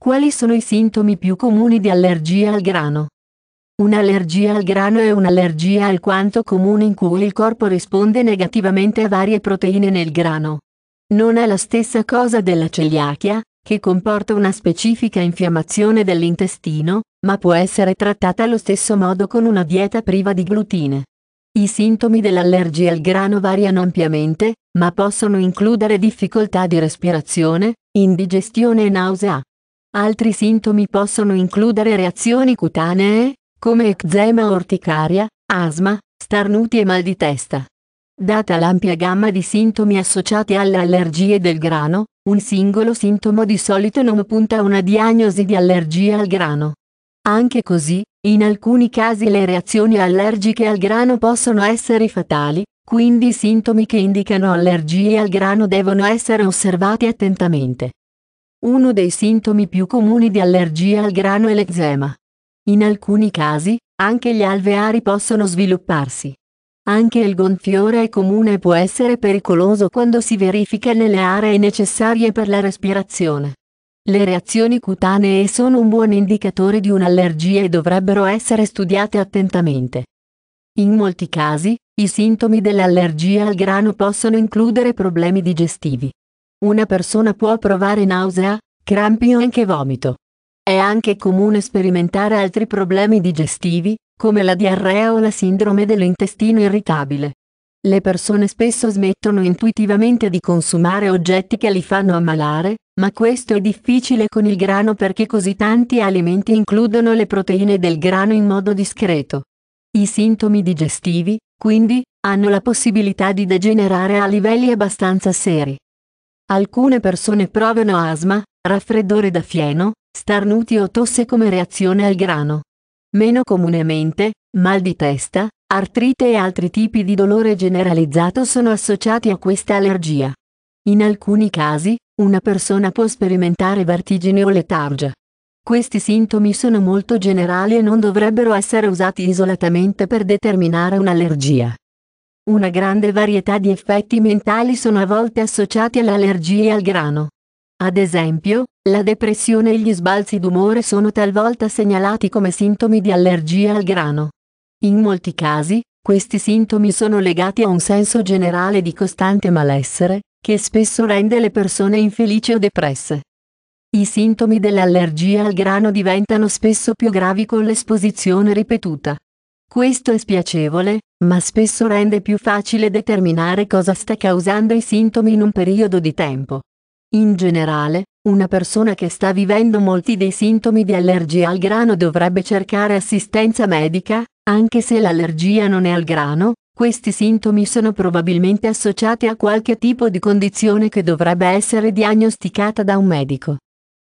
Quali sono i sintomi più comuni di allergia al grano? Un'allergia al grano è un'allergia alquanto comune in cui il corpo risponde negativamente a varie proteine nel grano. Non è la stessa cosa della celiachia, che comporta una specifica infiammazione dell'intestino, ma può essere trattata allo stesso modo con una dieta priva di glutine. I sintomi dell'allergia al grano variano ampiamente, ma possono includere difficoltà di respirazione, indigestione e nausea. Altri sintomi possono includere reazioni cutanee, come eczema orticaria, asma, starnuti e mal di testa. Data l'ampia gamma di sintomi associati alle allergie del grano, un singolo sintomo di solito non punta a una diagnosi di allergia al grano. Anche così, in alcuni casi le reazioni allergiche al grano possono essere fatali, quindi i sintomi che indicano allergie al grano devono essere osservati attentamente. Uno dei sintomi più comuni di allergia al grano è l'eczema. In alcuni casi, anche gli alveari possono svilupparsi. Anche il gonfiore è comune e può essere pericoloso quando si verifica nelle aree necessarie per la respirazione. Le reazioni cutanee sono un buon indicatore di un'allergia e dovrebbero essere studiate attentamente. In molti casi, i sintomi dell'allergia al grano possono includere problemi digestivi. Una persona può provare nausea, crampi o anche vomito. È anche comune sperimentare altri problemi digestivi, come la diarrea o la sindrome dell'intestino irritabile. Le persone spesso smettono intuitivamente di consumare oggetti che li fanno ammalare, ma questo è difficile con il grano perché così tanti alimenti includono le proteine del grano in modo discreto. I sintomi digestivi, quindi, hanno la possibilità di degenerare a livelli abbastanza seri. Alcune persone provano asma, raffreddore da fieno, starnuti o tosse come reazione al grano. Meno comunemente, mal di testa, artrite e altri tipi di dolore generalizzato sono associati a questa allergia. In alcuni casi, una persona può sperimentare vertigine o letargia. Questi sintomi sono molto generali e non dovrebbero essere usati isolatamente per determinare un'allergia. Una grande varietà di effetti mentali sono a volte associati all'allergia al grano. Ad esempio, la depressione e gli sbalzi d'umore sono talvolta segnalati come sintomi di allergia al grano. In molti casi, questi sintomi sono legati a un senso generale di costante malessere, che spesso rende le persone infelici o depresse. I sintomi dell'allergia al grano diventano spesso più gravi con l'esposizione ripetuta. Questo è spiacevole, ma spesso rende più facile determinare cosa sta causando i sintomi in un periodo di tempo. In generale, una persona che sta vivendo molti dei sintomi di allergia al grano dovrebbe cercare assistenza medica, anche se l'allergia non è al grano, questi sintomi sono probabilmente associati a qualche tipo di condizione che dovrebbe essere diagnosticata da un medico.